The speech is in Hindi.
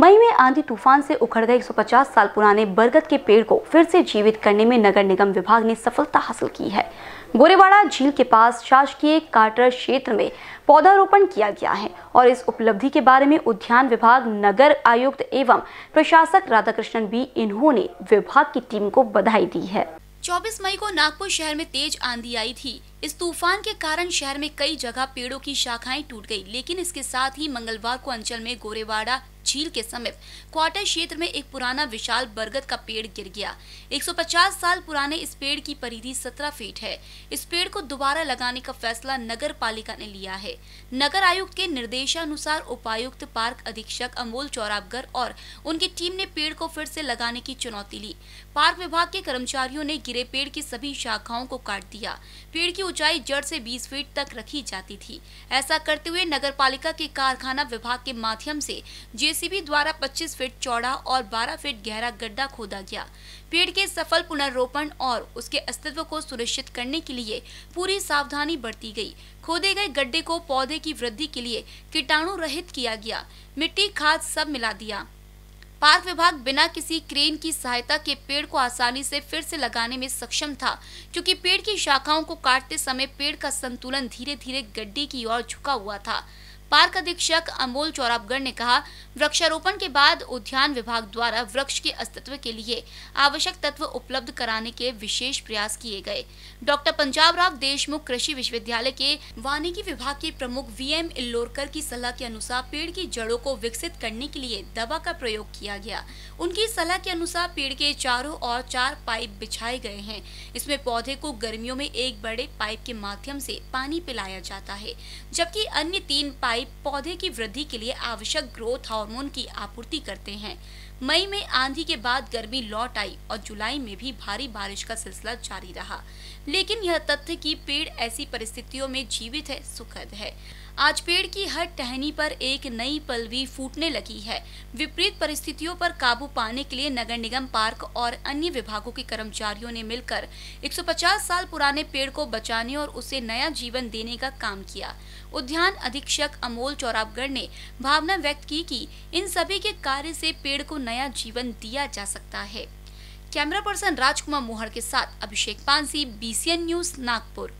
मई में आंधी तूफान से उखड़ गए 150 साल पुराने बरगद के पेड़ को फिर से जीवित करने में नगर निगम विभाग ने सफलता हासिल की है गोरेवाड़ा झील के पास शासकीय कार्टर क्षेत्र में पौधारोपण किया गया है और इस उपलब्धि के बारे में उद्यान विभाग नगर आयुक्त एवं प्रशासक राधाकृष्णन भी इन्होंने विभाग की टीम को बधाई दी है 24 मई को नागपुर शहर में तेज आंधी आई थी इस तूफान के कारण शहर में कई जगह पेड़ों की शाखाएं टूट गई लेकिन इसके साथ ही मंगलवार को अंचल में गोरेवाड़ा झील के समीप क्वार्टर क्षेत्र में एक पुराना विशाल बरगद का पेड़ गिर गया 150 साल पुराने इस पेड़ की परिधि 17 फीट है इस पेड़ को दोबारा लगाने का फैसला नगर पालिका ने लिया है नगर आयुक्त के निर्देशानुसार उपायुक्त पार्क अधीक्षक अमोल चौराबगर और उनकी टीम ने पेड़ को फिर से लगाने की चुनौती ली पार्क विभाग के कर्मचारियों ने गिरे पेड़ की सभी शाखाओं को काट दिया पेड़ की ऊंचाई जड़ से 20 फीट तक रखी जाती थी ऐसा करते हुए नगर पालिका के कारखाना विभाग के माध्यम से जेसीबी द्वारा 25 फीट चौड़ा और 12 फीट गहरा गड्ढा खोदा गया पेड़ के सफल पुनर्रोपण और उसके अस्तित्व को सुनिश्चित करने के लिए पूरी सावधानी बरती गई खोदे गए गड्ढे को पौधे की वृद्धि के लिए कीटाणु रहित किया गया मिट्टी खाद सब मिला दिया पार्क विभाग बिना किसी क्रेन की सहायता के पेड़ को आसानी से फिर से लगाने में सक्षम था क्योंकि पेड़ की शाखाओं को काटते समय पेड़ का संतुलन धीरे धीरे गड्ढे की ओर झुका हुआ था पार्क अधीक्षक अमोल चौराबगढ़ ने कहा वृक्षारोपण के बाद उद्यान विभाग द्वारा वृक्ष के अस्तित्व के लिए आवश्यक तत्व उपलब्ध कराने के विशेष प्रयास किए गए डॉक्टर पंजाब राव देशमुख कृषि विश्वविद्यालय के वानिकी विभाग के प्रमुख वी एम इल्लोरकर की सलाह के अनुसार पेड़ की जड़ों को विकसित करने के लिए दवा का प्रयोग किया गया उनकी सलाह के अनुसार पेड़ के चारों और चार पाइप बिछाए गए हैं इसमें पौधे को गर्मियों में एक बड़े पाइप के माध्यम से पानी पिलाया जाता है जबकि अन्य तीन पाइप एंजाइम पौधे की वृद्धि के लिए आवश्यक ग्रोथ हार्मोन की आपूर्ति करते हैं मई में आंधी के बाद गर्मी लौट आई और जुलाई में भी भारी बारिश का सिलसिला जारी रहा लेकिन यह तथ्य कि पेड़ ऐसी परिस्थितियों में जीवित है सुखद है आज पेड़ की हर टहनी पर एक नई पलवी फूटने लगी है विपरीत परिस्थितियों पर काबू पाने के लिए नगर निगम पार्क और अन्य विभागों के कर्मचारियों ने मिलकर 150 साल पुराने पेड़ को बचाने और उसे नया जीवन देने का काम किया उद्यान अधीक्षक अमोल चौराबगढ़ ने भावना व्यक्त की कि इन सभी के कार्य से पेड़ को नया जीवन दिया जा सकता है कैमरा पर्सन राजकुमार मोहर के साथ अभिषेक पानसी बीसीएन न्यूज नागपुर